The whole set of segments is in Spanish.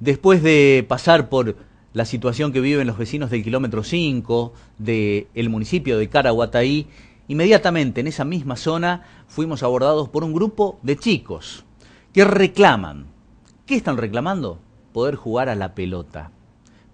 después de pasar por la situación que viven los vecinos del kilómetro 5 del municipio de Caraguataí, inmediatamente en esa misma zona fuimos abordados por un grupo de chicos que reclaman. ¿Qué están reclamando? Poder jugar a la pelota.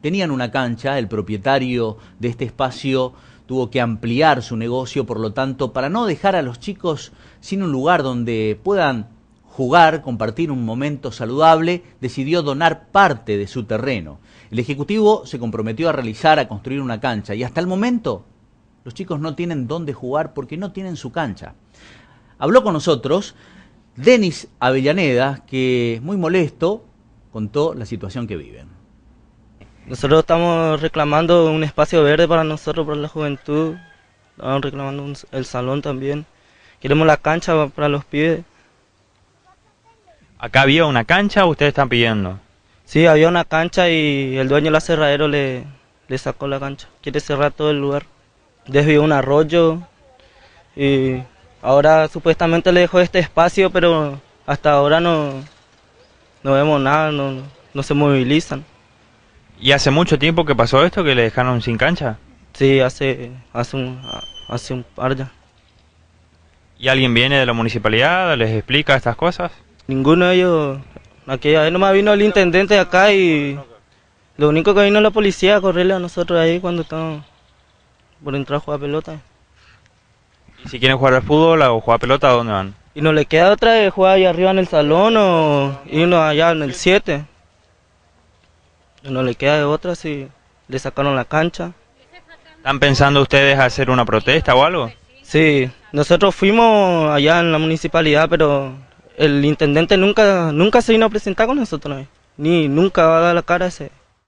Tenían una cancha, el propietario de este espacio tuvo que ampliar su negocio, por lo tanto, para no dejar a los chicos sin un lugar donde puedan jugar, compartir un momento saludable, decidió donar parte de su terreno. El Ejecutivo se comprometió a realizar, a construir una cancha y hasta el momento los chicos no tienen dónde jugar porque no tienen su cancha. Habló con nosotros Denis Avellaneda, que muy molesto contó la situación que viven. Nosotros estamos reclamando un espacio verde para nosotros, para la juventud. Estamos reclamando el salón también. Queremos la cancha para los pibes. Acá había una cancha, ustedes están pidiendo. Sí, había una cancha y el dueño del aserradero le, le sacó la cancha. Quiere cerrar todo el lugar. Desvió un arroyo y ahora supuestamente le dejó este espacio, pero hasta ahora no, no vemos nada, no, se movilizan. ¿Y hace mucho tiempo que pasó esto, que le dejaron sin cancha? Sí, hace, hace, un, hace un par ya. ¿Y alguien viene de la municipalidad, les explica estas cosas? Ninguno de ellos. Aquí ahí nomás vino el intendente acá y lo único que vino la policía a correrle a nosotros ahí cuando estamos por entrar a jugar pelota. ¿Y si quieren jugar al fútbol o jugar pelota, dónde van? Y no le queda otra de jugar allá arriba en el salón o irnos allá en el 7. no le queda de otra si le sacaron la cancha. ¿Están pensando ustedes hacer una protesta o algo? Sí, nosotros fuimos allá en la municipalidad, pero el intendente nunca, nunca se vino a presentar con nosotros, ni nunca va a dar la cara ese.